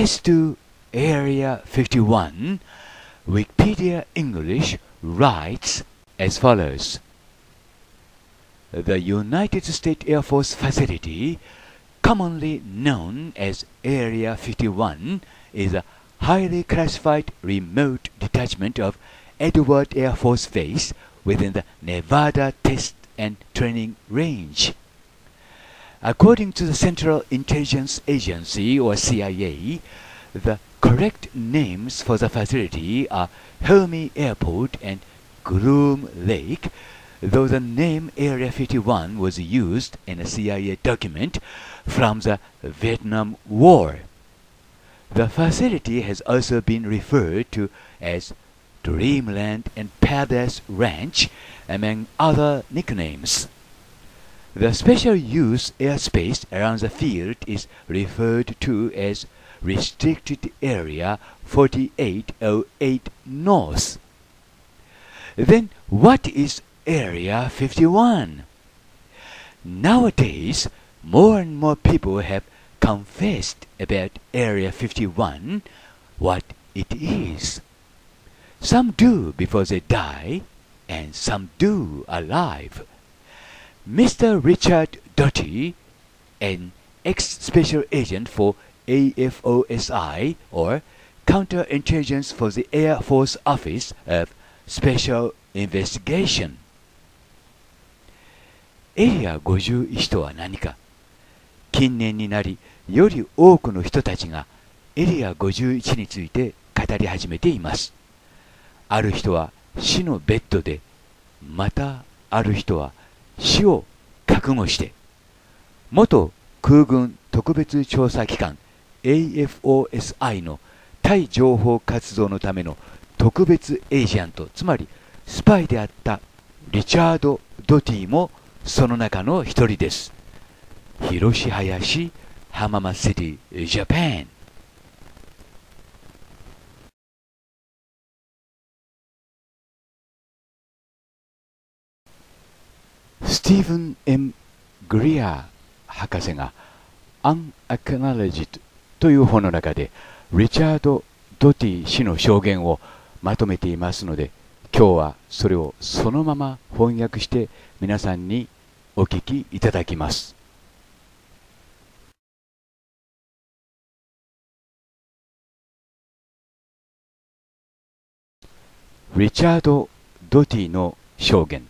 As to Area 51, Wikipedia English writes as follows The United States Air Force Facility, commonly known as Area 51, is a highly classified remote detachment of Edward Air Force Base within the Nevada Test and Training Range. According to the Central Intelligence Agency or CIA, the correct names for the facility are Hermi Airport and Groom Lake, though the name Area 51 was used in a CIA document from the Vietnam War. The facility has also been referred to as Dreamland and Paradise Ranch, among other nicknames. The special use airspace around the field is referred to as Restricted Area 4808 North. Then what is Area 51? Nowadays, more and more people have confessed about Area 51, what it is. Some do before they die, and some do alive. Mr. Richard Doty, an ex-special agent for AFOSI or Counterintelligence for the Air Force Office of Special Investigation エリア51とは何か近年になりより多くの人たちがエリア51について語り始めていますある人は死のベッドでまたある人は死を覚悟して元空軍特別調査機関 AFOSI の対情報活動のための特別エージェントつまりスパイであったリチャード・ドティもその中の一人です広し林浜松シティジャパンスティーブン・エム・グリアー博士が「Unacknowledged」という本の中でリチャード・ドティ氏の証言をまとめていますので今日はそれをそのまま翻訳して皆さんにお聞きいただきます。リチャード・ドティの証言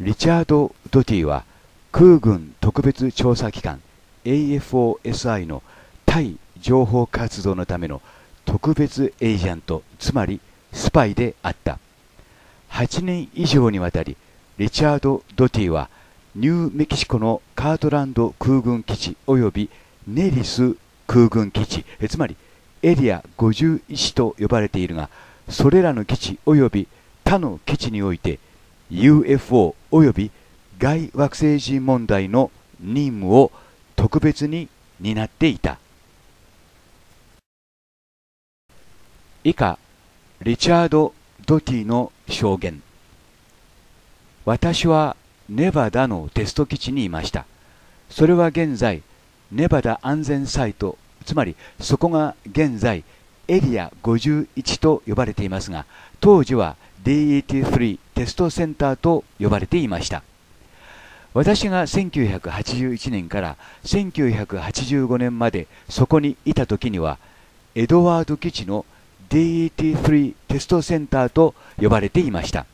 リチャード・ドティは空軍特別調査機関 AFOSI の対情報活動のための特別エージャントつまりスパイであった8年以上にわたりリチャード・ドティはニューメキシコのカートランド空軍基地及びネリス空軍基地つまりエリア51と呼ばれているがそれらの基地及び他の基地において UFO 及び外惑星人問題の任務を特別に担っていた以下リチャード・ドティの証言私はネバダのテスト基地にいましたそれは現在ネバダ安全サイトつまりそこが現在エリア51と呼ばれていますが当時は DET3 テストセンターと呼ばれていました私が1981年から1985年までそこにいた時にはエドワード基地の DET3 テストセンターと呼ばれていました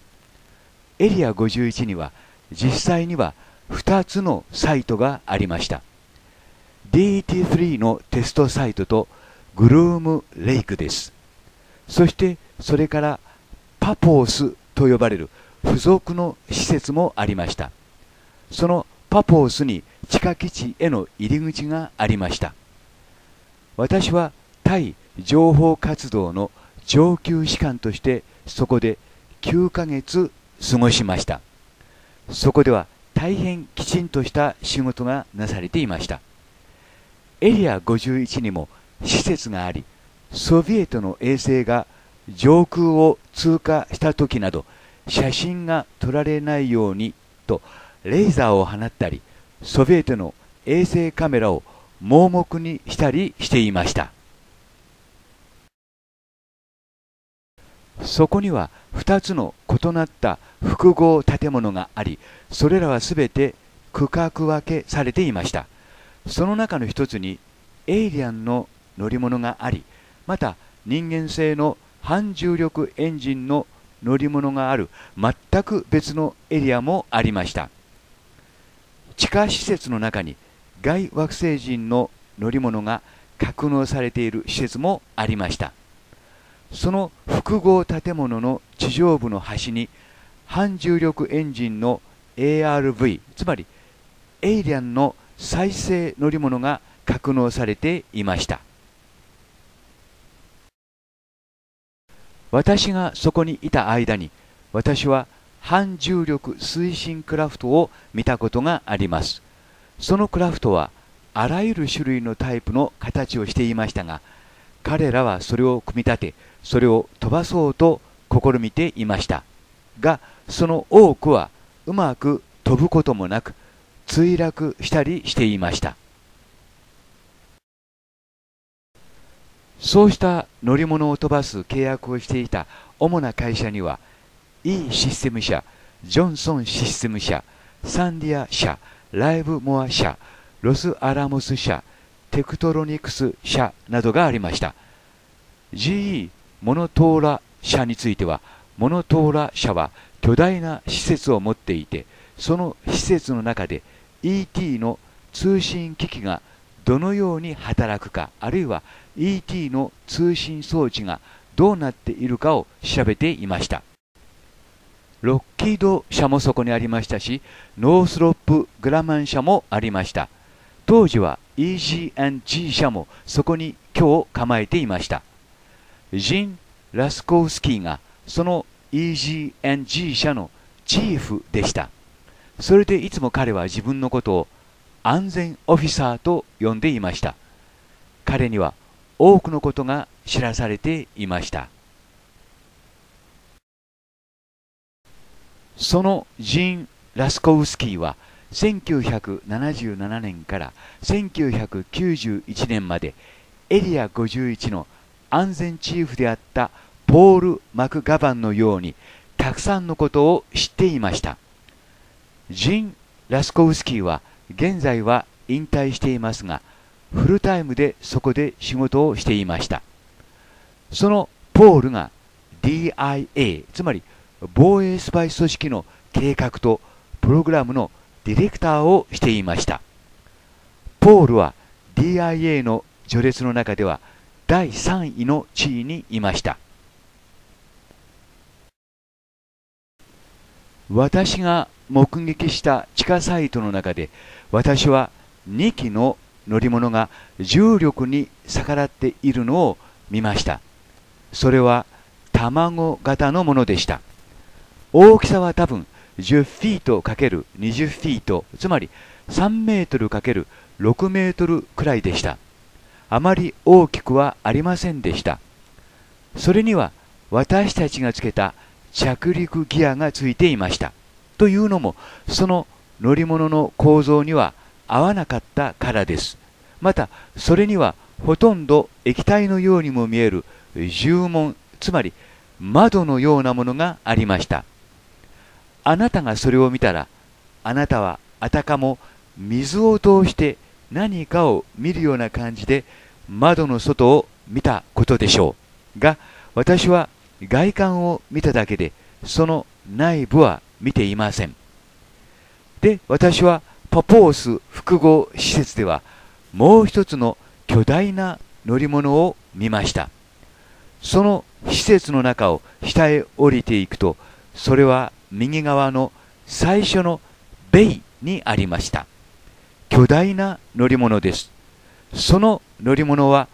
エリア51には実際には2つのサイトがありました DET3 のテストサイトとグルームレイクですそしてそれからパポースと呼ばれる付属の施設もありましたそのパポースに地下基地への入り口がありました私は対情報活動の上級士官としてそこで9ヶ月過ごしましたそこでは大変きちんとした仕事がなされていましたエリア51にも施設がありソビエトの衛星が上空を通過した時など写真が撮られないようにとレーザーを放ったりソビエトの衛星カメラを盲目にしたりしていましたそこには2つの異なった複合建物がありそれらは全て区画分けされていましたその中の一つにエイリアンの乗り物がありまた人間性の反重力エンジンの乗り物がある全く別のエリアもありました地下施設の中に外惑星人の乗り物が格納されている施設もありましたその複合建物の地上部の端に反重力エンジンの ARV つまりエイリアンの再生乗り物が格納されていました私がそこにいた間に私は反重力推進クラフトを見たことがありますそのクラフトはあらゆる種類のタイプの形をしていましたが彼らはそれを組み立てそれを飛ばそうと試みていましたがその多くはうまく飛ぶこともなく墜落したりしていましたそうした乗り物を飛ばす契約をしていた主な会社には E システム社、ジョンソンシステム社、サンディア社、ライブモア社、ロスアラモス社、テクトロニクス社などがありました。GE モノトーラ社については、モノトーラ社は巨大な施設を持っていて、その施設の中で ET の通信機器がどのように働くか、あるいは ET の通信装置がどうなっているかを調べていましたロッキード社もそこにありましたしノースロップ・グラマン社もありました当時は EG&G 社もそこに今日構えていましたジン・ラスコウスキーがその EG&G 社のチーフでしたそれでいつも彼は自分のことを安全オフィサーと呼んでいました彼には多くのことが知らされていましたそのジン・ラスコウスキーは1977年から1991年までエリア51の安全チーフであったポール・マクガバンのようにたくさんのことを知っていましたジン・ラスコウスキーは現在は引退していますがフルタイムでそこで仕事をしていましたそのポールが DIA つまり防衛スパイ組織の計画とプログラムのディレクターをしていましたポールは DIA の序列の中では第3位の地位にいました私が目撃した地下サイトの中で私は2機の乗り物が重力に逆らっているのを見ましたそれは卵型のものでした大きさは多分10フィート ×20 フィートつまり3メートル ×6 メートルくらいでしたあまり大きくはありませんでしたそれには私たちがつけた着陸ギアがついていましたというのもその乗り物の構造には合わなかったからですまたそれにはほとんど液体のようにも見える重門つまり窓のようなものがありましたあなたがそれを見たらあなたはあたかも水を通して何かを見るような感じで窓の外を見たことでしょうが私は外観を見ただけでその内部は見ていませんで私はパポース複合施設ではもう一つの巨大な乗り物を見ましたその施設の中を下へ降りていくとそれは右側の最初のベイにありました巨大な乗り物ですその乗り物は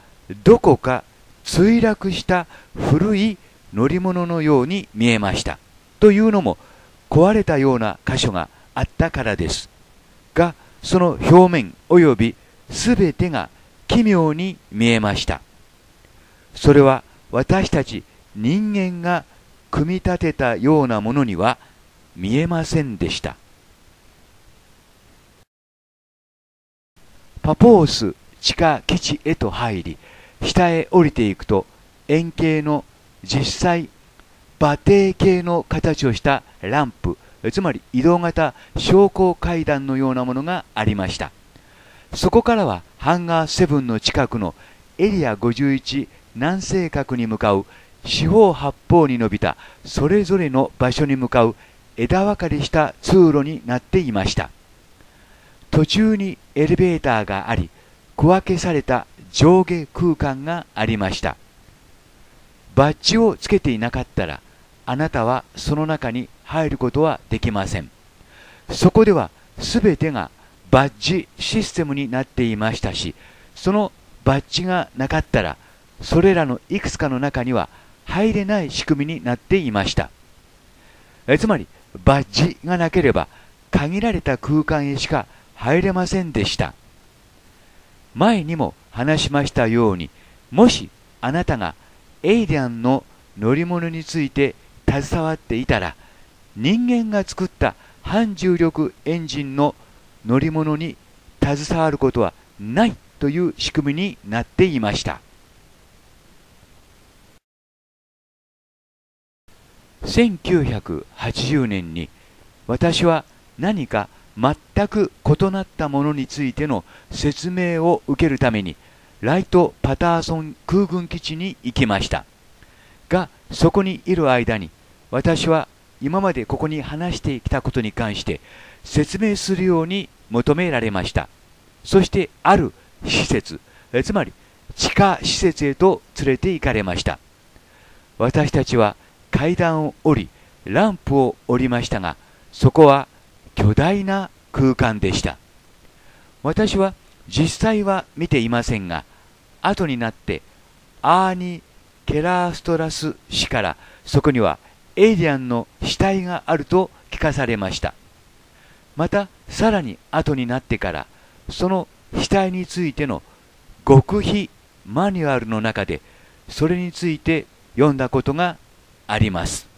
どこか墜落した古い乗り物のように見えましたというのも壊れたような箇所があったからですがその表面及びすべてが奇妙に見えましたそれは私たち人間が組み立てたようなものには見えませんでしたパポース地下基地へと入り下へ降りていくと円形の実際馬蹄形の形をしたランプつまり移動型昇降階段のようなものがありましたそこからはハンガー7の近くのエリア51南西角に向かう四方八方に伸びたそれぞれの場所に向かう枝分かれした通路になっていました途中にエレベーターがあり区分けされた上下空間がありましたバッジをつけていなかったらあなたはその中に入ることはできません。そこでは全てがバッジシステムになっていましたし、そのバッジがなかったら、それらのいくつかの中には入れない仕組みになっていました。えつまり、バッジがなければ、限られた空間へしか入れませんでした。前にも話しましたように、もしあなたがエイリアンの乗り物について携わっていたら、人間が作った反重力エンジンの乗り物に携わることはないという仕組みになっていました1980年に私は何か全く異なったものについての説明を受けるためにライト・パターソン空軍基地に行きましたがそこにいる間に私は今までここに話してきたことに関して説明するように求められましたそしてある施設つまり地下施設へと連れて行かれました私たちは階段を降りランプを降りましたがそこは巨大な空間でした私は実際は見ていませんが後になってアーニ・ケラーストラス氏からそこにはエイリアンの死体があると聞かされましたまたさらに後になってからその死体についての極秘マニュアルの中でそれについて読んだことがあります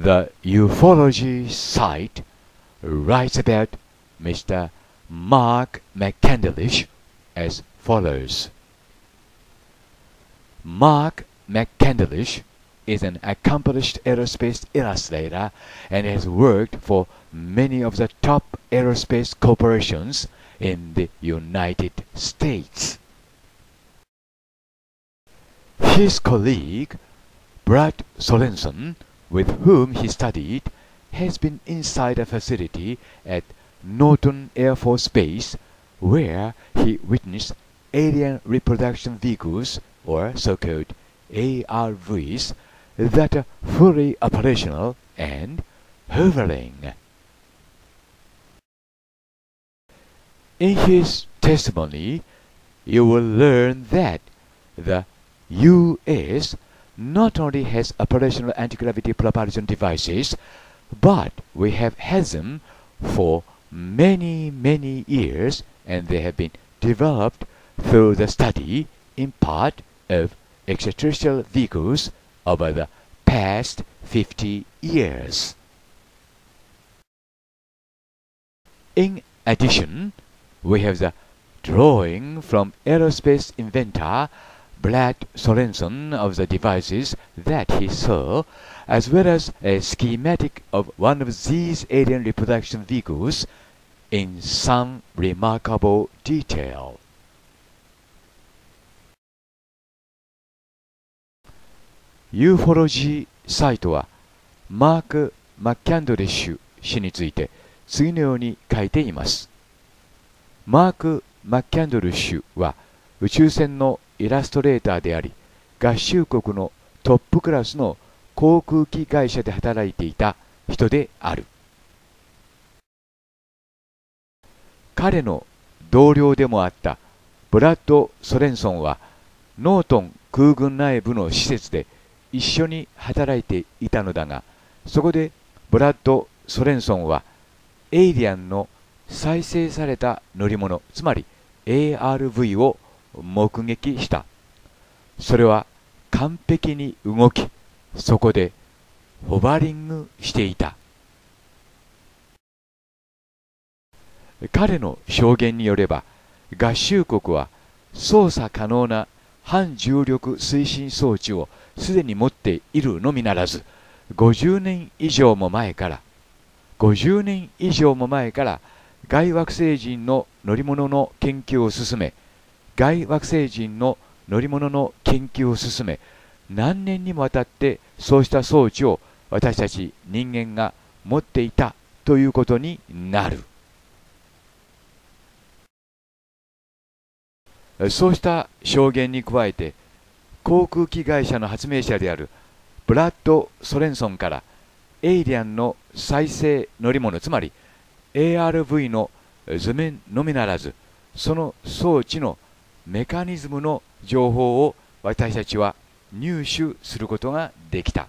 The ufology site writes about Mr. Mark McCandlish as follows Mark McCandlish is an accomplished aerospace illustrator and has worked for many of the top aerospace corporations in the United States. His colleague, Brad Sorensen, with whom he studied, has been inside a facility at Norton Air Force Base where he witnessed alien reproduction vehicles, or so-called ARVs, that are fully operational and hovering. In his testimony, you will learn that the U.S not only has operational anti-gravity propulsion devices, but we have had them for many, many years, and they have been developed through the study, in part, of extraterrestrial vehicles over the past 50 years. In addition, we have the drawing from aerospace inventor Brad Sorensen of the devices that he saw, as well as a schematic of one of these alien reproduction vehicles in some remarkable detail. ユーフォ o ジーサイトはマーク・マッキャンドレッシュ氏について次のように書いていますマーク・マッキャンドレッシュは宇宙船のイラストレーターであり合衆国のトップクラスの航空機会社で働いていた人である彼の同僚でもあったブラッド・ソレンソンはノートン空軍内部の施設で一緒に働いていたのだがそこでブラッド・ソレンソンはエイリアンの再生された乗り物つまり ARV を目撃したそれは完璧に動きそこでホバリングしていた彼の証言によれば合衆国は操作可能な反重力推進装置をすでに持っているのみならず50年以上も前から50年以上も前から外惑星人の乗り物の研究を進め外惑星人の乗り物の研究を進め何年にもわたってそうした装置を私たち人間が持っていたということになるそうした証言に加えて航空機会社の発明者であるブラッド・ソレンソンからエイリアンの再生乗り物つまり ARV の図面のみならずその装置のメカニズムの情報を私たちは入手することができた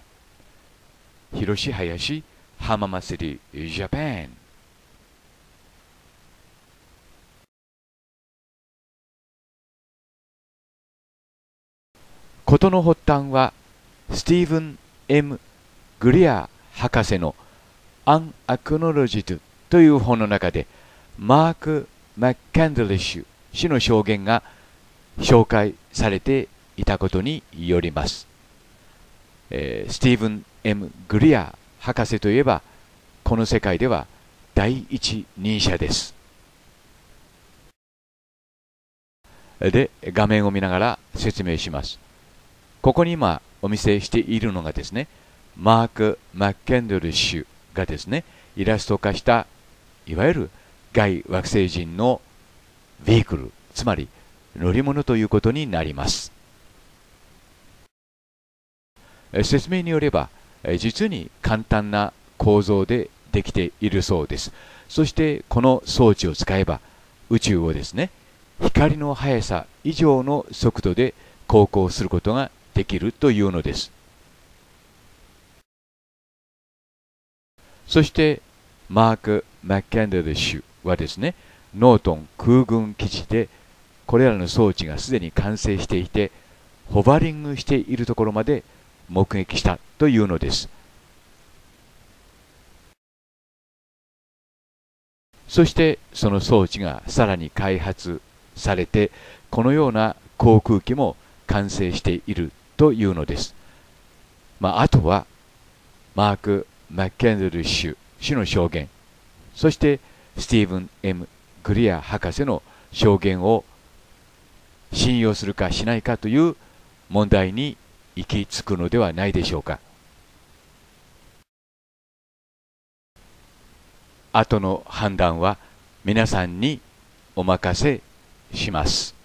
広と林浜祭りジャパン事の発端はスティーブン・ M・ グリア博士の「アン・アクノロジト」という本の中でマーク・マッカンドリッシュ氏の証言が「紹介されていたことによります、えー、スティーブン・ M・ グリア博士といえばこの世界では第一人者ですで画面を見ながら説明しますここに今お見せしているのがですねマーク・マッケンドル氏がですねイラスト化したいわゆる外惑星人のヴィークルつまり乗り物ということになります説明によれば実に簡単な構造でできているそうですそしてこの装置を使えば宇宙をですね光の速さ以上の速度で航行することができるというのですそしてマーク・マッケンデル氏はですねノートン空軍基地でこれらの装置がすでに完成していてホバリングしているところまで目撃したというのですそしてその装置がさらに開発されてこのような航空機も完成しているというのです、まあ、あとはマーク・マッケンドル氏氏の証言そしてスティーブン・ M・ グリア博士の証言を信用するかしないかという問題に行き着くのではないでしょうか後の判断は皆さんにお任せします。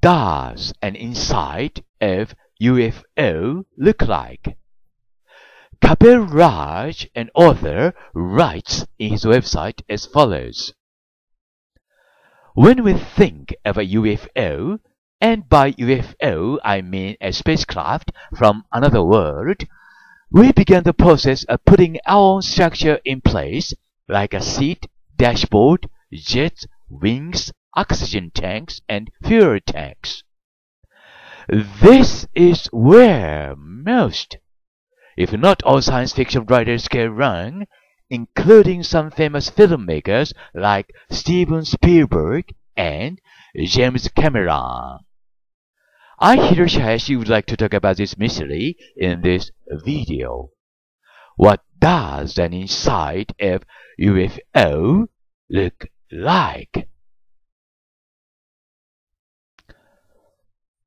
does an inside of UFO look like? Kapil Raj, an author, writes in his website as follows. When we think of a UFO, and by UFO I mean a spacecraft from another world, we begin the process of putting our own structure in place, like a seat, dashboard, jets, wings, oxygen tanks, and fuel tanks. This is where most, if not all science fiction writers get wrong, including some famous filmmakers like Steven Spielberg and James Cameron. I, hear Hayashi, would like to talk about this mystery in this video. What does an inside of UFO look like?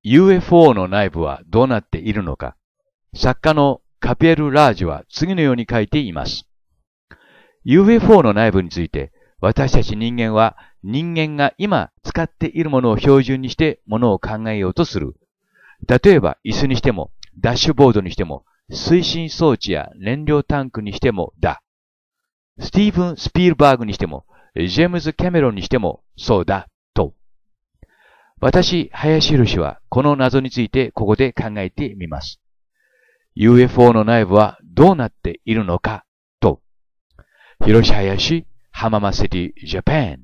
UFO の内部はどうなっているのか、作家のカピエル・ラージは次のように書いています。UFO の内部について、私たち人間は人間が今使っているものを標準にしてものを考えようとする。例えば椅子にしても、ダッシュボードにしても、推進装置や燃料タンクにしてもだ。スティーブン・スピルバーグにしても、ジェームズ・キャメロンにしてもそうだ。私、林博士は、この謎についてここで考えてみます。UFO の内部はどうなっているのかと、広志林浜松シティジャパン。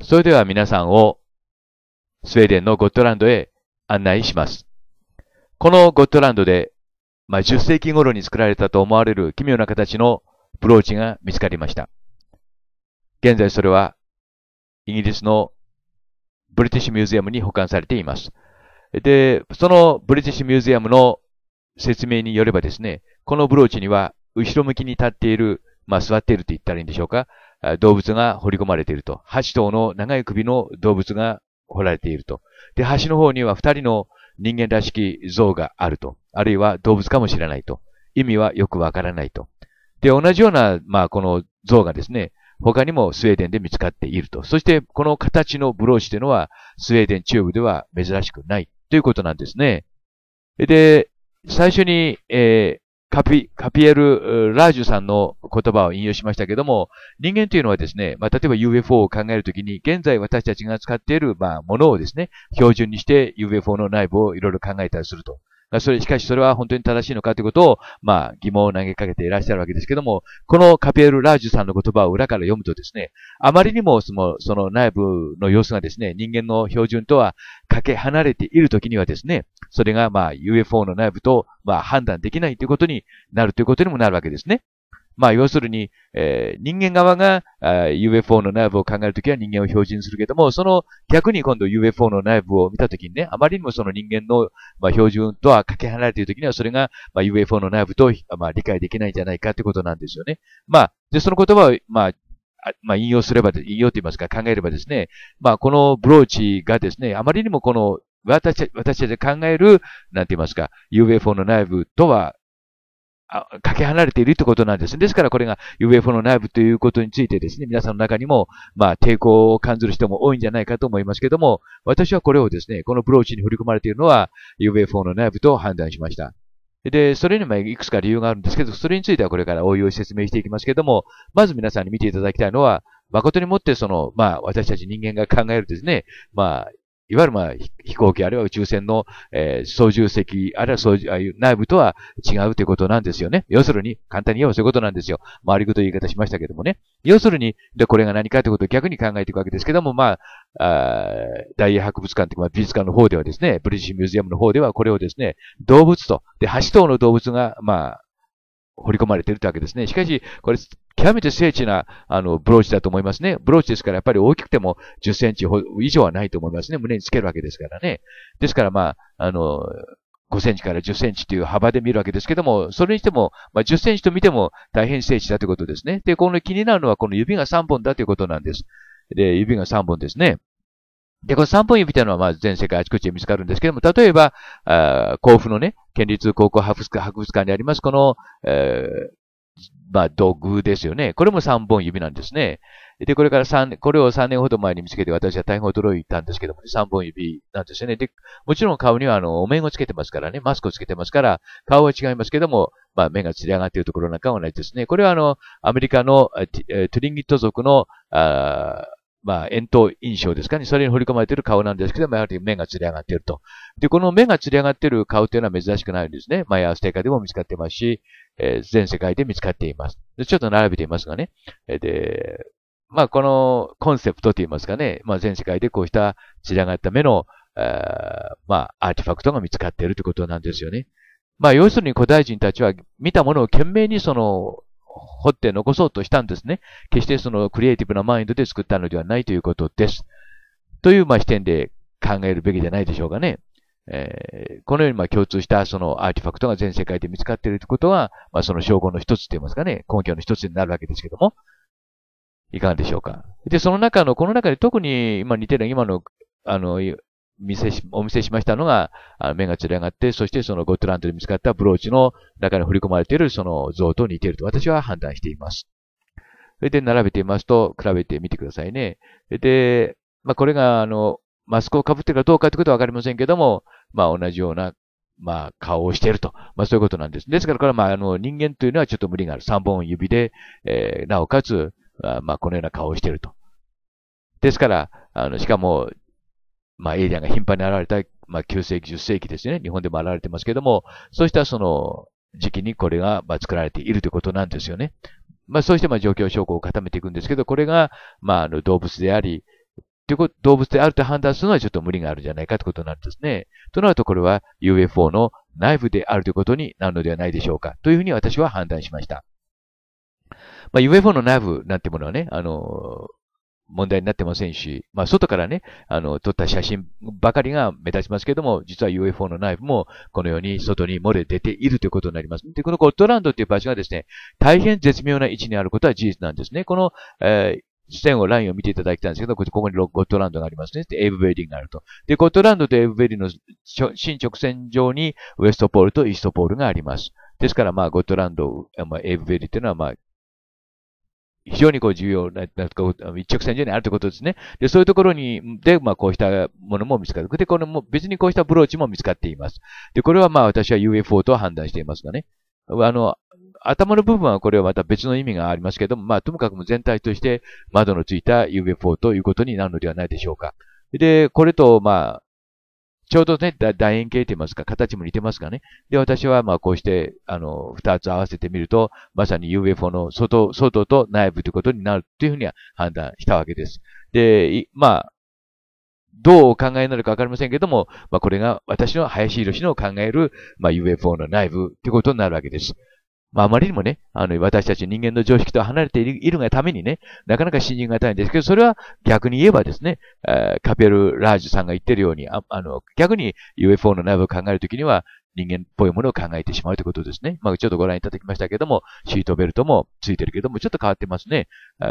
それでは皆さんをスウェーデンのゴットランドへ案内します。このゴットランドで、まあ、10世紀頃に作られたと思われる奇妙な形のブローチが見つかりました。現在それはイギリスのブリティッシュミュージアムに保管されています。で、そのブリティッシュミュージアムの説明によればですね、このブローチには後ろ向きに立っている、まあ座っていると言ったらいいんでしょうか、動物が掘り込まれていると。8頭の長い首の動物が掘られていると。で、橋の方には2人の人間らしき像があると。あるいは動物かもしれないと。意味はよくわからないと。で、同じような、まあこの像がですね、他にもスウェーデンで見つかっていると。そして、この形のブローチというのは、スウェーデン中部では珍しくないということなんですね。で、最初に、えー、カピ、カピエル・ラージュさんの言葉を引用しましたけども、人間というのはですね、まあ、例えば UFO を考えるときに、現在私たちが使っている、まあ、ものをですね、標準にして UFO の内部をいろいろ考えたりすると。それ、しかしそれは本当に正しいのかということを、まあ、疑問を投げかけていらっしゃるわけですけども、このカピエル・ラージュさんの言葉を裏から読むとですね、あまりにもその、その内部の様子がですね、人間の標準とはかけ離れているときにはですね、それがまあ、UFO の内部と、まあ、判断できないということになるということにもなるわけですね。まあ、要するに、えー、人間側が、UFO の内部を考えるときは人間を標準するけども、その逆に今度 UFO の内部を見たときにね、あまりにもその人間の、まあ、標準とはかけ離れているときには、それが、まあ、UFO の内部と、まあ、理解できないんじゃないかということなんですよね。まあ、で、その言葉を、まあ、まあ、引用すれば、引用と言いますか、考えればですね、まあ、このブローチがですね、あまりにもこの、私、私たちで考える、なんて言いますか、UFO の内部とはかけ離れているということなんです。ですからこれが UFO の内部ということについてですね、皆さんの中にも、まあ、抵抗を感じる人も多いんじゃないかと思いますけども、私はこれをですね、このブローチに振り込まれているのは UFO の内部と判断しました。で、それにもいくつか理由があるんですけど、それについてはこれから応用説明していきますけども、まず皆さんに見ていただきたいのは、誠にもってその、まあ、私たち人間が考えるですね、まあ、いわゆるまあ飛行機あるいは宇宙船の、えー、操縦席、あるいは操縦、ああいう内部とは違うということなんですよね。要するに、簡単に言えばそういうことなんですよ。回りくという言い方しましたけどもね。要するに、で、これが何かということを逆に考えていくわけですけども、まあ、あ大英博物館というか、ま美術館の方ではですね、ブリティッシュミュージアムの方ではこれをですね、動物と、で、8頭の動物が、まあ、掘り込まれているというわけですね。しかし、これ、極めて精緻な、あの、ブローチだと思いますね。ブローチですから、やっぱり大きくても10センチ以上はないと思いますね。胸につけるわけですからね。ですから、まあ、あの、5センチから10センチという幅で見るわけですけども、それにしても、まあ、10センチと見ても大変精緻だということですね。で、この気になるのはこの指が3本だということなんです。で、指が3本ですね。で、この3本指というのは、まあ、全世界あちこちで見つかるんですけども、例えば、あ甲府のね、県立高校博物館にあります、この、えー、まあ、土偶ですよね。これも3本指なんですね。で、これから3、これを3年ほど前に見つけて私は大変驚いたんですけども、ね、3本指なんですよね。で、もちろん顔にはあの、お面をつけてますからね、マスクをつけてますから、顔は違いますけども、まあ、目がつり上がっているところなんかは同じですね。これはあの、アメリカの、トゥリンギット族の、あまあ、円筒印象ですかね。それに彫り込まれている顔なんですけども、やはり目がつり上がっていると。で、この目がつり上がっている顔というのは珍しくないんですね。マイアステカでも見つかってますし、えー、全世界で見つかっています。でちょっと並べていますがね。えー、で、まあ、このコンセプトと言いますかね。まあ、全世界でこうした釣り上がった目の、まあ、アーティファクトが見つかっているということなんですよね。まあ、要するに古代人たちは見たものを懸命にその掘って残そうとしたんですね。決してそのクリエイティブなマインドで作ったのではないということです。という、ま視点で考えるべきじゃないでしょうかね。えー、このようにま共通したそのアーティファクトが全世界で見つかっているということは、まあ、その証拠の一つって言いますかね、根拠の一つになるわけですけども、いかがでしょうか。で、その中の、この中で特にま、似てる今の、あの、見せし、お見せしましたのが、あ目がらがって、そしてそのゴットランドで見つかったブローチの中に振り込まれているその像と似ていると私は判断しています。それで並べてみますと、比べてみてくださいね。で、まあ、これが、あの、マスクをかぶってるかどうかということはわかりませんけども、まあ、同じような、まあ、顔をしていると。まあ、そういうことなんです。ですから、これは、まあ、あの、人間というのはちょっと無理がある。三本指で、えー、なおかつ、まあ、このような顔をしていると。ですから、あの、しかも、まあ、エイリアンが頻繁に現れた、まあ、9世紀、10世紀ですね。日本でも現れてますけども、そうしたその時期にこれが、まあ、作られているということなんですよね。まあ、そうして、まあ、状況証拠を固めていくんですけど、これが、まあ、あの、動物であり、ということ、動物であると判断するのはちょっと無理があるんじゃないかということなんですね。となると、これは UFO の内部であるということになるのではないでしょうか。というふうに私は判断しました。まあ、UFO の内部なんてものはね、あの、問題になってませんし、まあ、外からね、あの、撮った写真ばかりが目立ちますけども、実は UFO のナイフも、このように外に漏れ出ているということになります。で、このゴットランドっていう場所がですね、大変絶妙な位置にあることは事実なんですね。この、えー線を、ラインを見ていただきたいんですけど、ここにゴットランドがありますね。で、エイブベリーがあると。で、ゴットランドとエイブベリーの新直線上にウエストポールとイーストポールがあります。ですから、まあ、ゴットランド、まあ、エイブベリーというのは、まあ、非常にこう重要な、なんか一直線上にあるということですね。で、そういうところに、で、まあ、こうしたものも見つかる。で、このも、別にこうしたブローチも見つかっています。で、これはまあ、私は UFO と判断していますがね。あの、頭の部分はこれはまた別の意味がありますけども、まあ、ともかくも全体として窓のついた UFO ということになるのではないでしょうか。で、これと、まあ、ちょうどね、楕円形って言いますか、形も似てますかね。で、私はまあこうして、あの、二つ合わせてみると、まさに UFO の外、外と内部ということになるというふうには判断したわけです。で、まあ、どうお考えになるかわかりませんけども、まあこれが私の林博士の考える、まあ UFO の内部ということになるわけです。まあ、あまりにもね、あの、私たち人間の常識と離れているがためにね、なかなか信じがたいんですけど、それは逆に言えばですね、えー、カペル・ラージュさんが言ってるように、ああの、逆に UFO の内部を考えるときには、人間っぽいものを考えてしまうということですね。まあ、ちょっとご覧いただきましたけども、シートベルトもついてるけども、ちょっと変わってますね。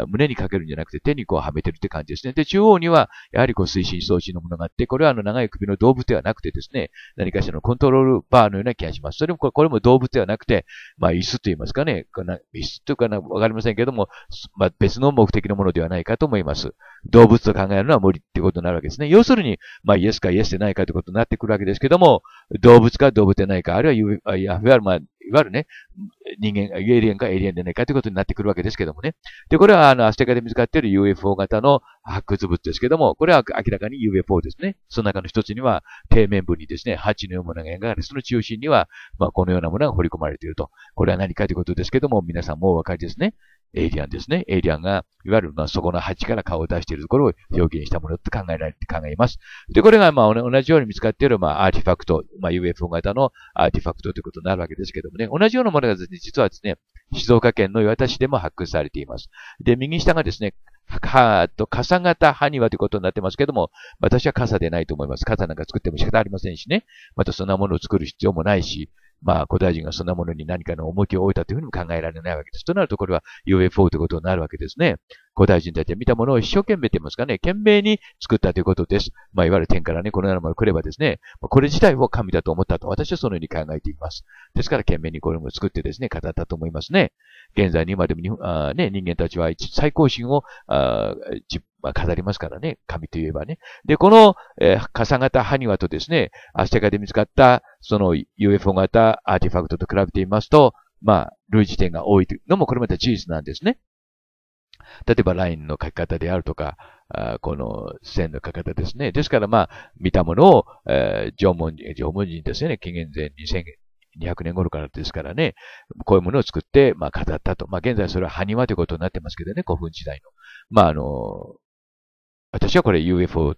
胸にかけるんじゃなくて手にこうはめてるって感じですね。で、中央には、やはりこう推進装置のものがあって、これはあの長い首の動物ではなくてですね、何かしらのコントロールバーのような気がします。それもこれも動物ではなくて、まあ椅子と言いますかね、椅子というかな、わかりませんけども、まあ別の目的のものではないかと思います。動物と考えるのは無理ってことになるわけですね。要するに、まあイエスかイエスでないかということになってくるわけですけども、動物か動物でないか、あるいは、いわゆるまあ、いわゆるね、人間、エイリアンかエイリアンでないかということになってくるわけですけどもね。で、これはあの、アステカで見つかっている UFO 型の発掘物ですけども、これは明らかに UFO ですね。その中の一つには、底面部にですね、鉢のようなものが描かれ、その中心には、まあ、このようなものが彫り込まれていると。これは何かということですけども、皆さんもお分かりですね。エイリアンですね。エイリアンが、いわゆる、まあ、そこの鉢から顔を出しているところを表現したものって考えられ、考えます。で、これが、まあ、同じように見つかっている、まあ、アーティファクト、まあ、UFO 型のアーティファクトということになるわけですけどもね、同じようなものがですね、実はですね、静岡県の磐田市でも発掘されています。で、右下がですね、は、と、傘型埴輪ということになってますけども、私は傘でないと思います。傘なんか作っても仕方ありませんしね。またそんなものを作る必要もないし、まあ、古代人がそんなものに何かの重きを置いたというふうにも考えられないわけです。となると、これは UFO ということになるわけですね。古代人たちは見たものを一生懸命と言いますかね、懸命に作ったということです。まあ、いわゆる天からね、このようなものが来ればですね、これ自体を神だと思ったと、私はそのように考えています。ですから、懸命にこれも作ってですね、語ったと思いますね。現在に今でも日本あ、ね、人間たちは最高神をあまあ、飾りますからね、紙といえばね。で、この、えー、傘型埴輪とですね、アステカで見つかった、その UFO 型アーティファクトと比べてみますと、まあ、類似点が多いというのも、これまた事実なんですね。例えば、ラインの書き方であるとか、あこの線の書き方ですね。ですから、まあ、見たものを、えー、縄文人、縄文人ですよね。紀元前2000、200年頃からですからね、こういうものを作って、まあ、飾ったと。まあ、現在それは埴輪ということになってますけどね、古墳時代の。まあ、あの、私はこれ UFO。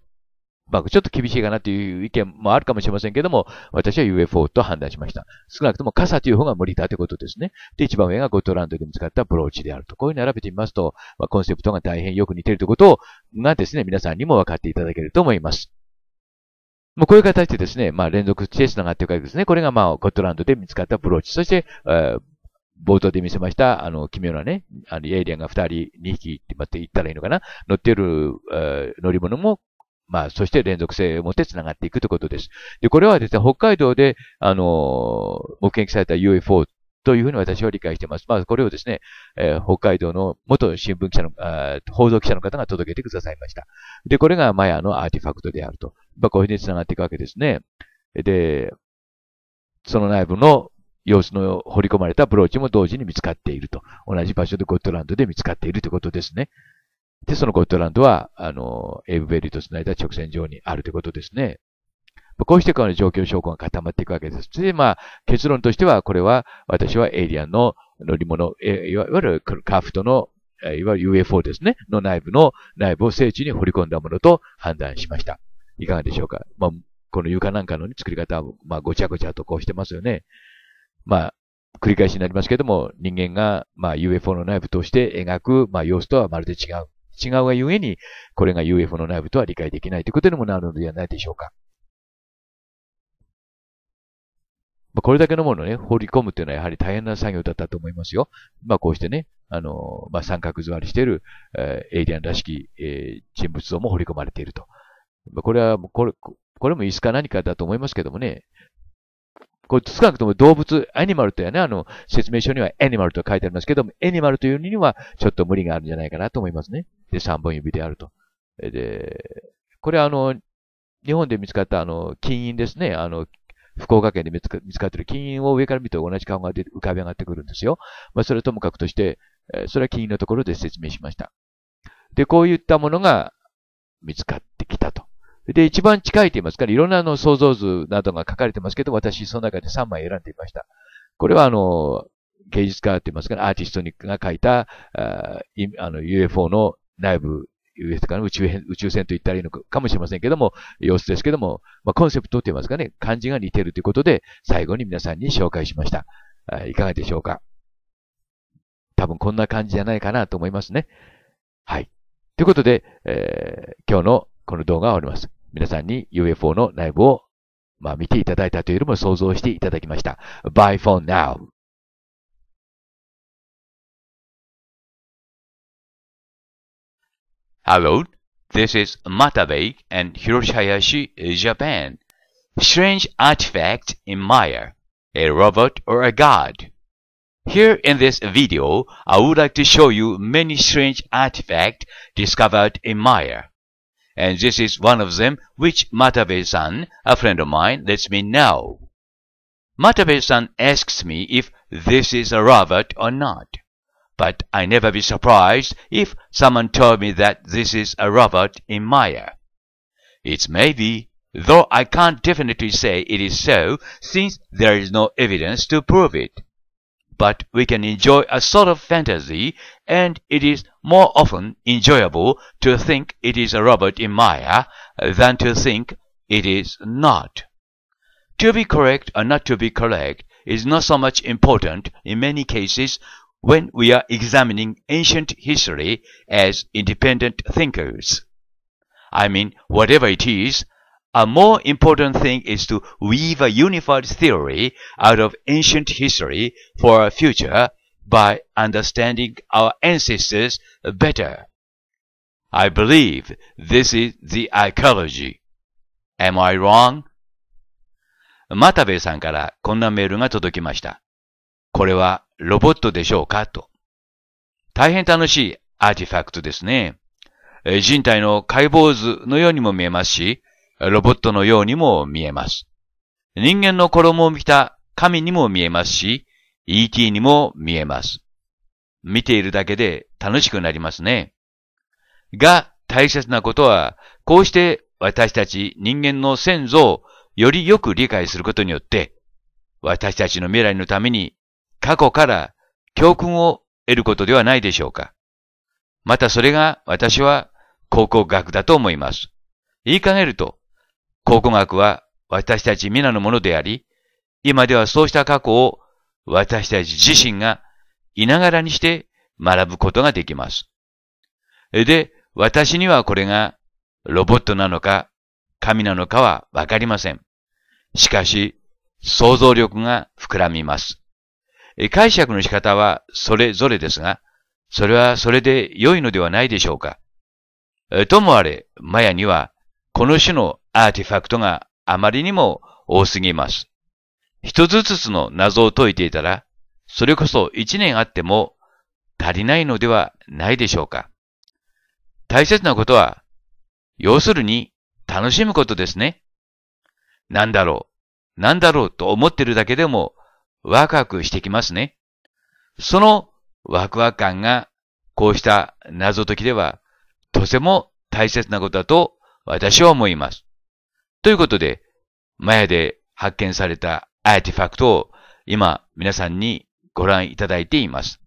まあ、ちょっと厳しいかなという意見もあるかもしれませんけども、私は UFO と判断しました。少なくとも傘という方が無理だということですね。で、一番上がゴットランドで見つかったブローチであると。こういうのを並べてみますと、まあ、コンセプトが大変よく似ているということを、がですね、皆さんにも分かっていただけると思います。もうこういう形でですね、まあ連続ェス繋がっていうかですね。これがまあゴットランドで見つかったブローチ。そして、えー冒頭で見せました、あの、奇妙なね、あの、エイリアンが二人、二匹って待って言ったらいいのかな、乗ってる、えー、乗り物も、まあ、そして連続性を持って繋がっていくということです。で、これはですね、北海道で、あの、目撃された UFO というふうに私は理解しています。まあ、これをですね、えー、北海道の元新聞記者のあ、報道記者の方が届けてくださいました。で、これがマヤのアーティファクトであると。まあ、こういうふうに繋がっていくわけですね。で、その内部の様子の掘り込まれたブローチも同時に見つかっていると。同じ場所でゴットランドで見つかっているということですね。で、そのゴットランドは、あの、エイブベリーと繋いだ直線上にあるということですね。こうしてこの状況証拠が固まっていくわけです。で、まあ、結論としては、これは、私はエイリアンの乗り物、いわゆるカフトの、いわゆる UFO ですね、の内部の、内部を聖地に掘り込んだものと判断しました。いかがでしょうか。まあ、この床なんかの、作り方は、まあ、ごちゃごちゃとこうしてますよね。まあ、繰り返しになりますけども、人間が、まあ、UFO の内部として描く、まあ、様子とはまるで違う。違うがゆえに、これが UFO の内部とは理解できないということにもなるのではないでしょうか。まあ、これだけのものをね、放り込むというのはやはり大変な作業だったと思いますよ。まあ、こうしてね、あの、まあ、三角座りしている、えー、エイリアンらしき、えー、人物像も放り込まれていると。まあ、これは、これ、これも椅子か何かだと思いますけどもね、これ少なくとも動物、アニマルというね、あの、説明書にはアニマルと書いてありますけども、アニマルというにはちょっと無理があるんじゃないかなと思いますね。で、三本指であると。で、これはあの、日本で見つかったあの、金印ですね。あの、福岡県で見つか見つかっている金印を上から見ると同じ顔が浮かび上がってくるんですよ。まあ、それともかくとして、それは金印のところで説明しました。で、こういったものが見つかってきたと。で、一番近いと言いますから、いろんなあの想像図などが書かれてますけど、私その中で3枚選んでいました。これはあの、芸術家と言いますから、アーティストが書いた、ああの UFO の内部、UFO か宇宙宇宙船と言ったらいいのかもしれませんけども、様子ですけども、まあ、コンセプトと言いますかね、漢字が似てるということで、最後に皆さんに紹介しました。あいかがでしょうか多分こんな感じじゃないかなと思いますね。はい。ということで、えー、今日のこの動画は終わります。皆さんに UFO のライブを、まあ、見ていただいたというよりも想像していただきました。Bye for now! Hello, this is Matabe and Hiroshiyashi, Japan. Strange artifact in Maya, a robot or a god. Here in this video, I would like to show you many strange artifacts discovered in Maya. And this is one of them which Matabe-san, a friend of mine, lets me know. Matabe-san asks me if this is a robot or not. But I never be surprised if someone told me that this is a robot in Maya. It's maybe, though I can't definitely say it is so, since there is no evidence to prove it but we can enjoy a sort of fantasy, and it is more often enjoyable to think it is a Robert in Maya than to think it is not. To be correct or not to be correct is not so much important in many cases when we are examining ancient history as independent thinkers. I mean, whatever it is, A more important thing is to weave a unified theory out of ancient history for our future by understanding our ancestors better. I believe this is the archaeology. Am I wrong? マタ e さんからこんなメールが届きました。これはロボットでしょうかと。大変楽しいアーティファクトですね。人体の解剖図のようにも見えますし、ロボットのようにも見えます。人間の衣を着た神にも見えますし、ET にも見えます。見ているだけで楽しくなりますね。が、大切なことは、こうして私たち人間の先祖をよりよく理解することによって、私たちの未来のために過去から教訓を得ることではないでしょうか。またそれが私は考古学だと思います。言い換えると、考古学は私たち皆のものであり、今ではそうした過去を私たち自身がいながらにして学ぶことができます。で、私にはこれがロボットなのか神なのかはわかりません。しかし、想像力が膨らみます。解釈の仕方はそれぞれですが、それはそれで良いのではないでしょうか。ともあれ、マヤにはこの種のアーティファクトがあまりにも多すぎます。一つずつの謎を解いていたら、それこそ一年あっても足りないのではないでしょうか。大切なことは、要するに楽しむことですね。なんだろう、なんだろうと思ってるだけでもワクワクしてきますね。そのワクワク感がこうした謎解きではとても大切なことだと私は思います。ということで、マヤで発見されたアーティファクトを今皆さんにご覧いただいています。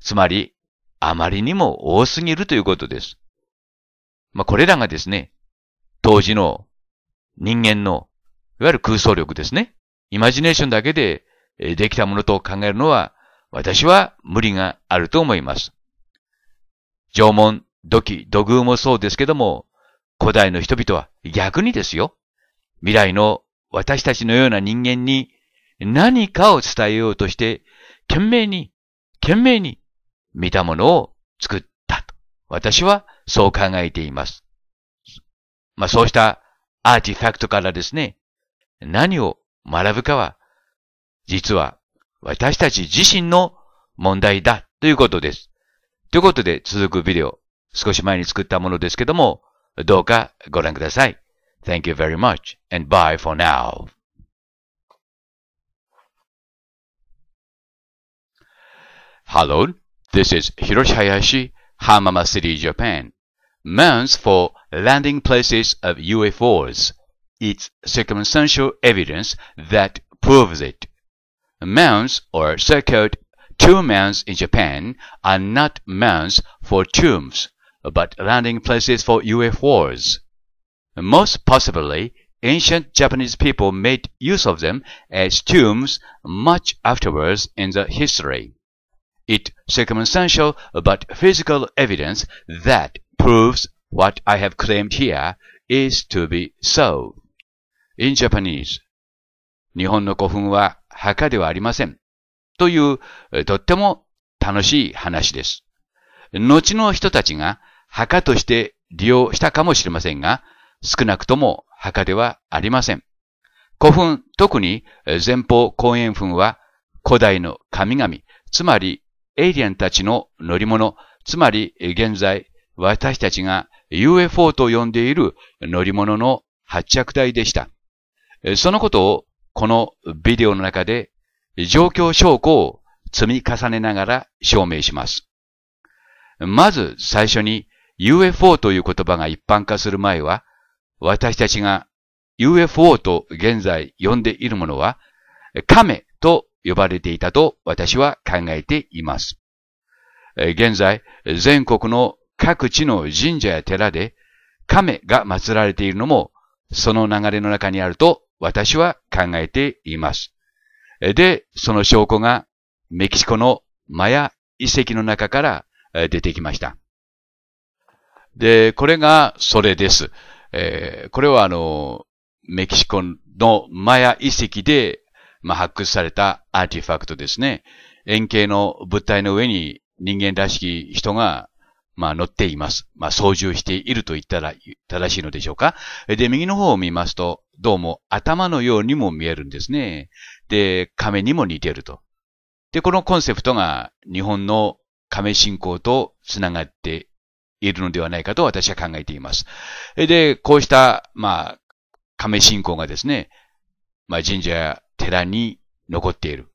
つまり、あまりにも多すぎるということです。まあ、これらがですね、当時の人間の、いわゆる空想力ですね。イマジネーションだけでできたものと考えるのは、私は無理があると思います。縄文、土器、土偶もそうですけども、古代の人々は逆にですよ。未来の私たちのような人間に何かを伝えようとして、懸命に、懸命に見たものを作ったと。私はそう考えています。まあそうしたアーティファクトからですね、何を学ぶかは、実は私たち自身の問題だということです。ということで続くビデオ、少し前に作ったものですけども、どうかご覧ください。Thank you very much and bye for now. this is Hiroshi Hayashi, Hamama City, Japan. Mounds for landing places of UFOs. It's circumstantial evidence that proves it. Mounds or so-called tombs mounds in Japan are not mounds for tombs but landing places for UFOs. Most possibly, ancient Japanese people made use of them as tombs much afterwards in the history. It circumstantial but physical evidence that proves what I have claimed here is to be so. In Japanese, 日本の古墳は墓ではありません。という、とっても楽しい話です。後の人たちが墓として利用したかもしれませんが、少なくとも墓ではありません。古墳、特に前方後円墳は古代の神々、つまりエイリアンたちの乗り物、つまり現在私たちが UFO と呼んでいる乗り物の発着台でした。そのことをこのビデオの中で状況証拠を積み重ねながら証明します。まず最初に UFO という言葉が一般化する前は、私たちが UFO と現在呼んでいるものは、亀と呼ばれていたと私は考えています。現在、全国の各地の神社や寺で亀が祀られているのも、その流れの中にあると私は考えています。で、その証拠がメキシコのマヤ遺跡の中から出てきました。で、これがそれです。えー、これはあの、メキシコのマヤ遺跡で、まあ、発掘されたアーティファクトですね。円形の物体の上に人間らしき人が、まあ、乗っています。まあ、操縦していると言ったら正しいのでしょうか。で、右の方を見ますと、どうも頭のようにも見えるんですね。で、亀にも似てると。で、このコンセプトが日本の亀信仰とつながっているのではないかと私は考えています。で、こうした、まあ、亀信仰がですね、まあ神社や寺に残っている。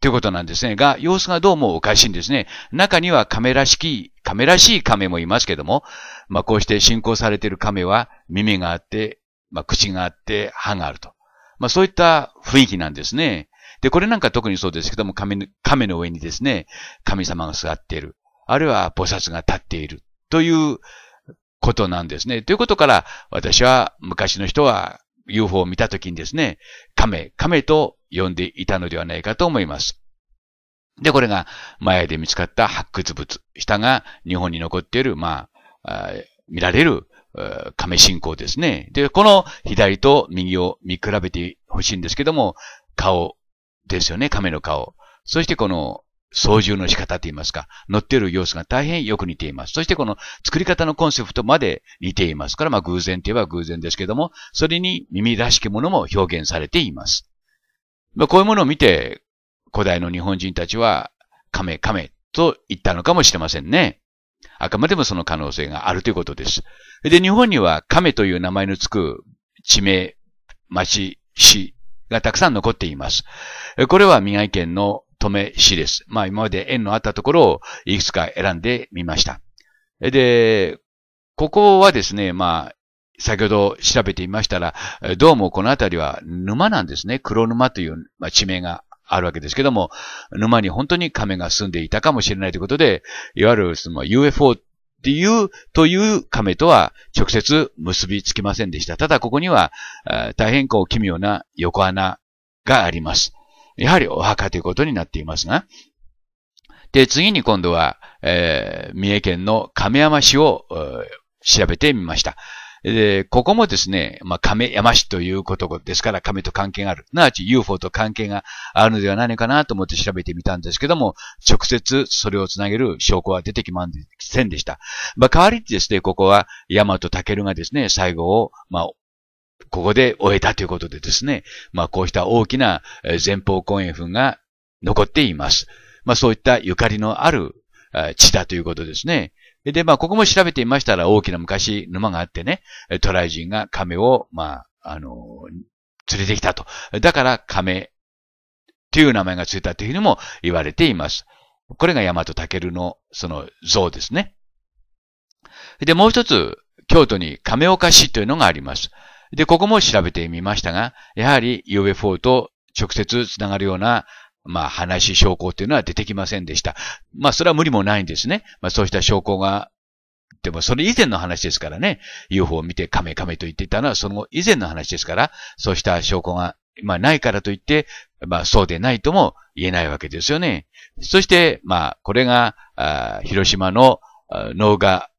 ということなんですね。が、様子がどうもおかしいんですね。中には亀らしき、亀らしい亀もいますけども、まあこうして信仰されている亀は耳があって、まあ口があって歯があると。まあそういった雰囲気なんですね。で、これなんか特にそうですけども、亀の上にですね、神様が座っている。あるいは菩薩が立っているということなんですね。ということから、私は昔の人は UFO を見たときにですね、亀、亀と呼んでいたのではないかと思います。で、これが、前で見つかった発掘物。下が日本に残っている、まあ、あ見られる、亀信仰ですね。で、この左と右を見比べてほしいんですけども、顔ですよね、亀の顔。そしてこの操縦の仕方といいますか、乗っている様子が大変よく似ています。そしてこの作り方のコンセプトまで似ていますから、まあ偶然といえば偶然ですけども、それに耳らしきものも表現されています。まあこういうものを見て、古代の日本人たちは、亀亀と言ったのかもしれませんね。あくまでもその可能性があるということです。で、日本には亀という名前のつく地名、町、市がたくさん残っています。これは宮城県の止めです。まあ今まで縁のあったところをいくつか選んでみました。で、ここはですね、まあ、先ほど調べてみましたら、どうもこの辺りは沼なんですね。黒沼という、ま地名があるわけですけども、沼に本当に亀が住んでいたかもしれないということで、いわゆるその UFO っていう、という亀とは直接結びつきませんでした。ただここには、大変こう奇妙な横穴があります。やはりお墓ということになっていますが、で、次に今度は、えー、三重県の亀山市を、え調べてみました。で、ここもですね、まあ、亀山市ということですから、亀と関係がある。すなわち UFO と関係があるのではないかなと思って調べてみたんですけども、直接それをつなげる証拠は出てきませんでした。まあ、代わりにですね、ここは、山とトがですね、最後を、まあ、ここで終えたということでですね、まあこうした大きな前方後円墳が残っています。まあそういったゆかりのある地だということですね。で、まあここも調べてみましたら大きな昔沼があってね、渡来人が亀を、まあ、あの、連れてきたと。だから亀という名前がついたというふうにも言われています。これが大和健のその像ですね。で、もう一つ、京都に亀岡市というのがあります。で、ここも調べてみましたが、やはり UFO と直接つながるようなまあ話証拠っていうのは出てきませんでした。まあそれは無理もないんですね。まあそうした証拠が、でもそれ以前の話ですからね、UFO を見てカメカメと言っていたのはその以前の話ですから、そうした証拠が、まあないからといって、まあそうでないとも言えないわけですよね。そして、まあこれが、あ広島の農家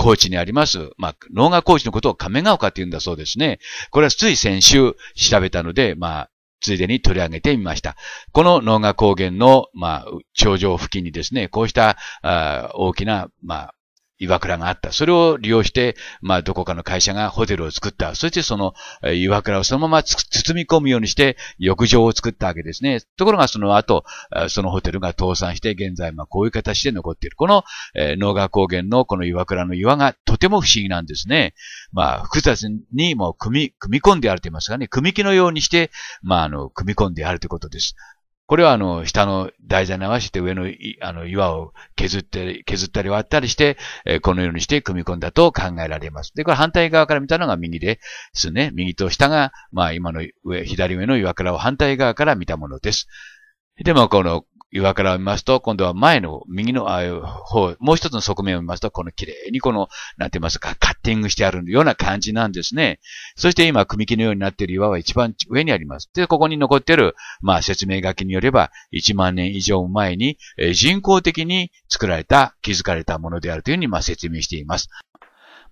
高知にあります、まあ、農学高知のことを亀ヶ丘って言うんだそうですね。これはつい先週調べたので、まあ、ついでに取り上げてみました。この農画高原の、まあ、頂上付近にですね、こうした、あ大きな、まあ、岩倉があった。それを利用して、まあ、どこかの会社がホテルを作った。そしてその岩倉をそのまま包み込むようにして、浴場を作ったわけですね。ところがその後、そのホテルが倒産して、現在、まあ、こういう形で残っている。この、えー、農河高原のこの岩倉の岩がとても不思議なんですね。まあ、複雑にもう組み、組み込んであると言いますかね、組み木のようにして、まあ、あの、組み込んであるということです。これはあの、下の台座流して上のあの岩を削って、削ったり割ったりして、えー、このようにして組み込んだと考えられます。で、これ反対側から見たのが右ですね。右と下が、まあ今の上、左上の岩倉を反対側から見たものです。でも、この、岩から見ますと、今度は前の右の方、もう一つの側面を見ますと、この綺麗にこの、なんて言いますか、カッティングしてあるような感じなんですね。そして今、組木のようになっている岩は一番上にあります。で、ここに残っている、まあ説明書きによれば、1万年以上前に、人工的に作られた、築かれたものであるというふうに、まあ説明しています。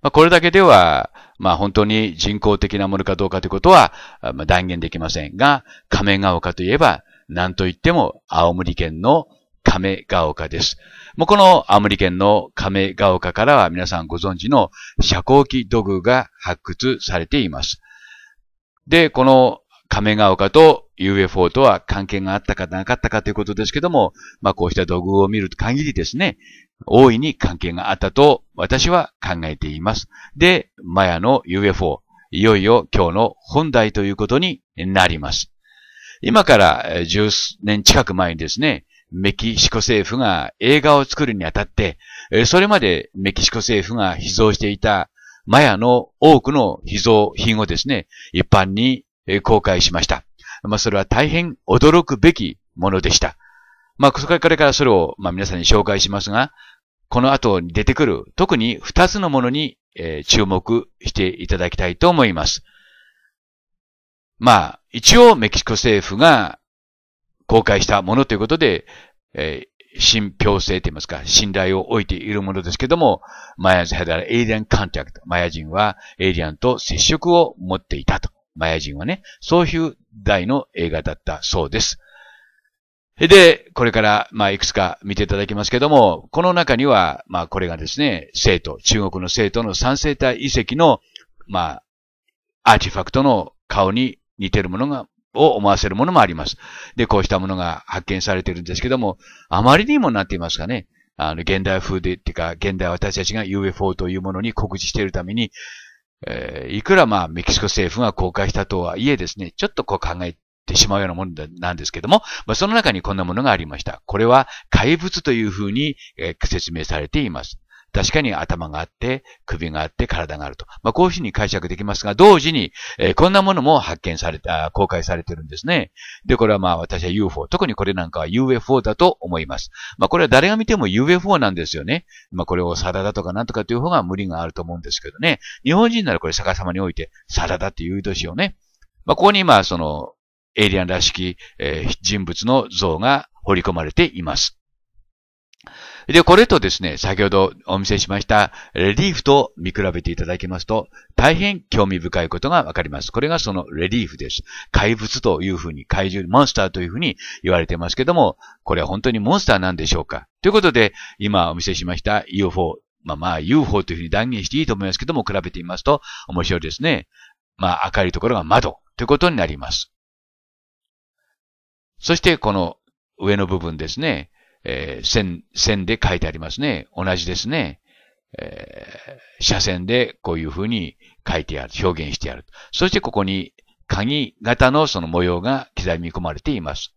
まあ、これだけでは、まあ、本当に人工的なものかどうかということは、まあ、断言できませんが、仮面が丘といえばなんといっても青森県の亀ヶ丘です。もうこの青森県の亀ヶ丘からは皆さんご存知の遮光器土偶が発掘されています。で、この亀ヶ丘と UFO とは関係があったかなかったかということですけども、まあこうした土偶を見る限りですね、大いに関係があったと私は考えています。で、マヤの UFO、いよいよ今日の本題ということになります。今から10年近く前にですね、メキシコ政府が映画を作るにあたって、それまでメキシコ政府が秘蔵していたマヤの多くの秘蔵品をですね、一般に公開しました。まあ、それは大変驚くべきものでした。まあ、これからそれを、まあ、皆さんに紹介しますが、この後に出てくる特に2つのものに、注目していただきたいと思います。まあ、一応メキシコ政府が公開したものということで、えー、信憑性といいますか、信頼を置いているものですけども、マヤ人はだエイリアンコンタクト。マヤ人はエイリアンと接触を持っていたと。マヤ人はね、そういう題の映画だったそうです。で、これから、まあ、いくつか見ていただきますけども、この中には、まあ、これがですね、生徒、中国の生徒の三生体遺跡の、まあ、アーティファクトの顔に似てるものが、を思わせるものもあります。で、こうしたものが発見されているんですけども、あまりにもなっていますかね。あの、現代風で、っていうか、現代私たちが UFO というものに告知しているために、えー、いくらまあ、メキシコ政府が公開したとはいえですね、ちょっとこう考えてしまうようなものなんですけども、まあ、その中にこんなものがありました。これは怪物というふうに、えー、説明されています。確かに頭があって、首があって、体があると。まあ、こういうふうに解釈できますが、同時に、えー、こんなものも発見された、公開されてるんですね。で、これはまあ、私は UFO。特にこれなんかは UFO だと思います。まあ、これは誰が見ても UFO なんですよね。まあ、これをサラダとかなんとかという方が無理があると思うんですけどね。日本人ならこれ逆さまにおいて、サラダって言うとしようね。まあ、ここに今、その、エイリアンらしき、えー、人物の像が彫り込まれています。で、これとですね、先ほどお見せしました、レリーフと見比べていただきますと、大変興味深いことがわかります。これがそのレリーフです。怪物というふうに、怪獣、モンスターというふうに言われてますけども、これは本当にモンスターなんでしょうかということで、今お見せしました UFO、まあまあ UFO というふうに断言していいと思いますけども、比べてみますと面白いですね。まあ赤いところが窓ということになります。そしてこの上の部分ですね。えー、線、線で書いてありますね。同じですね。えー、斜線でこういうふうに書いてある、表現してある。そしてここに鍵型のその模様が刻み込まれています。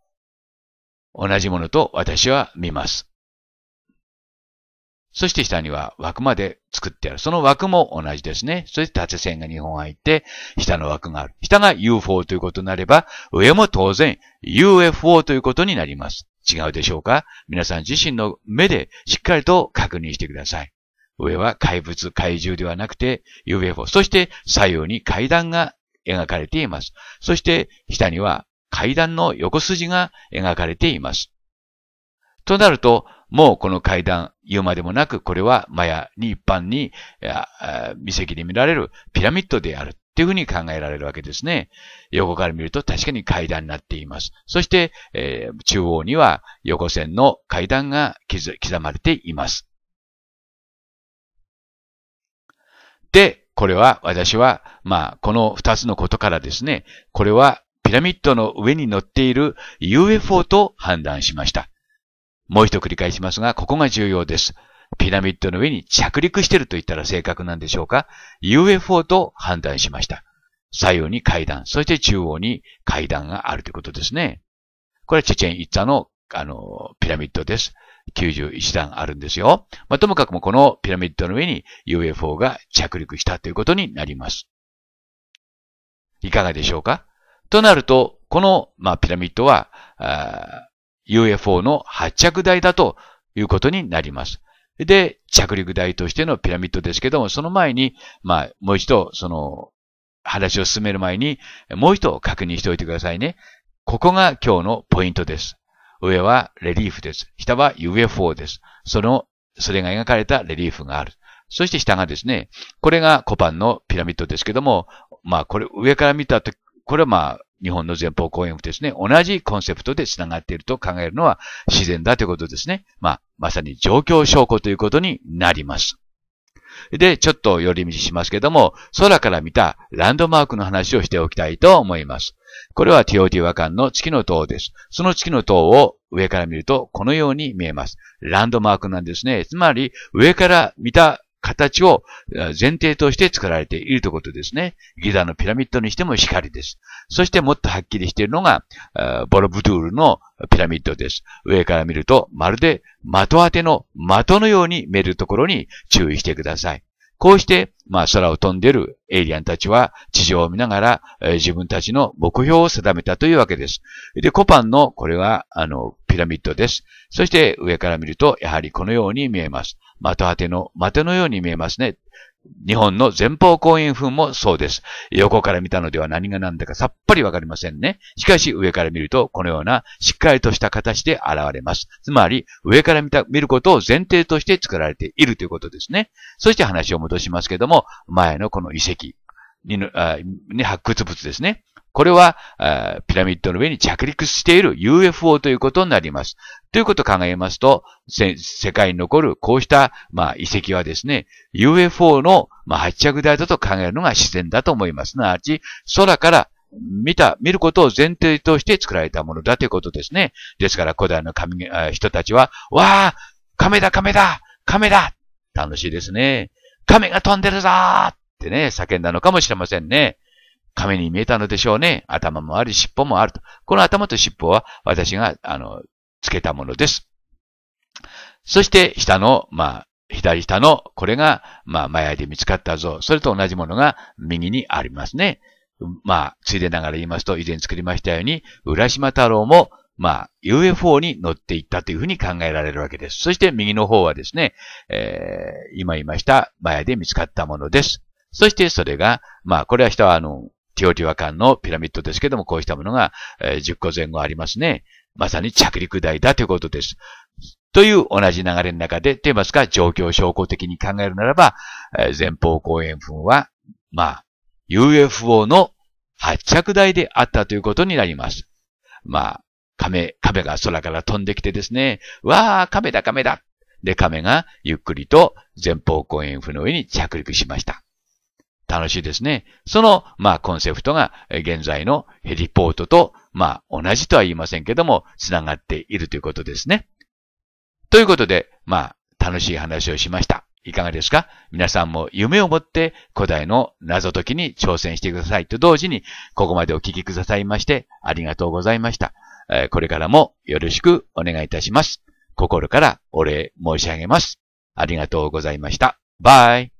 同じものと私は見ます。そして下には枠まで作ってある。その枠も同じですね。そして縦線が2本入って、下の枠がある。下が UFO ということになれば、上も当然 UFO ということになります。違うでしょうか皆さん自身の目でしっかりと確認してください。上は怪物、怪獣ではなくて UFO。そして左右に階段が描かれています。そして下には階段の横筋が描かれています。となると、もうこの階段、言うまでもなく、これはマヤに一般に、遺跡で見られるピラミッドである。っていうふうに考えられるわけですね。横から見ると確かに階段になっています。そして、えー、中央には横線の階段が刻まれています。で、これは私は、まあ、この二つのことからですね、これはピラミッドの上に乗っている UFO と判断しました。もう一度繰り返しますが、ここが重要です。ピラミッドの上に着陸していると言ったら正確なんでしょうか ?UFO と判断しました。左右に階段、そして中央に階段があるということですね。これはチェチェン・イッツァの、あの、ピラミッドです。91段あるんですよ。まあ、ともかくもこのピラミッドの上に UFO が着陸したということになります。いかがでしょうかとなると、この、まあ、ピラミッドは、UFO の発着台だということになります。で、着陸台としてのピラミッドですけども、その前に、まあ、もう一度、その、話を進める前に、もう一度確認しておいてくださいね。ここが今日のポイントです。上はレリーフです。下は UFO です。その、それが描かれたレリーフがある。そして下がですね、これがコパンのピラミッドですけども、まあこれ上から見たと、これはまあ日本の前方後円墳ですね、同じコンセプトで繋がっていると考えるのは自然だということですね。まあまさに状況証拠ということになります。で、ちょっと寄り道しますけども、空から見たランドマークの話をしておきたいと思います。これは TOT 和漢の月の塔です。その月の塔を上から見るとこのように見えます。ランドマークなんですね。つまり、上から見た形を前提として作られているということですね。ギザのピラミッドにしても光です。そしてもっとはっきりしているのが、ボロブドゥールのピラミッドです。上から見ると、まるで的当ての的のように見えるところに注意してください。こうして、まあ、空を飛んでいるエイリアンたちは地上を見ながら、えー、自分たちの目標を定めたというわけです。で、コパンの、これは、あの、ピラミッドです。そして上から見ると、やはりこのように見えます。的当ての、的のように見えますね。日本の前方後円墳もそうです。横から見たのでは何が何だかさっぱりわかりませんね。しかし上から見るとこのようなしっかりとした形で現れます。つまり上から見た、見ることを前提として作られているということですね。そして話を戻しますけども、前のこの遺跡に、に発掘物ですね。これは、ピラミッドの上に着陸している UFO ということになります。ということを考えますと、世界に残るこうした、まあ、遺跡はですね、UFO の、まあ、発着台だと考えるのが自然だと思います。なあち、空から見た、見ることを前提として作られたものだということですね。ですから古代の神人たちは、わあ亀だ亀だ亀だ楽しいですね。亀が飛んでるぞってね、叫んだのかもしれませんね。亀に見えたのでしょうね。頭もあり、尻尾もあると。この頭と尻尾は私が、あの、つけたものです。そして、下の、まあ、左下の、これが、まあ、前で見つかった像。それと同じものが右にありますね。まあ、ついでながら言いますと、以前作りましたように、浦島太郎も、まあ、UFO に乗っていったというふうに考えられるわけです。そして右の方はですね、えー、今言いました、前で見つかったものです。そしてそれが、まあ、これは人はあの、表竜和館のピラミッドですけども、こうしたものが、えー、10個前後ありますね。まさに着陸台だということです。という同じ流れの中で、と言いますか、状況を証拠的に考えるならば、えー、前方後円墳は、まあ、UFO の発着台であったということになります。まあ、亀、亀が空から飛んできてですね、わあ、亀だ亀だで、亀がゆっくりと前方後円墳の上に着陸しました。楽しいですね。その、まあ、コンセプトが、現在のヘリポートと、まあ、同じとは言いませんけども、つながっているということですね。ということで、まあ、楽しい話をしました。いかがですか皆さんも夢を持って古代の謎解きに挑戦してくださいと同時に、ここまでお聞きくださいまして、ありがとうございました。これからもよろしくお願いいたします。心からお礼申し上げます。ありがとうございました。バイ。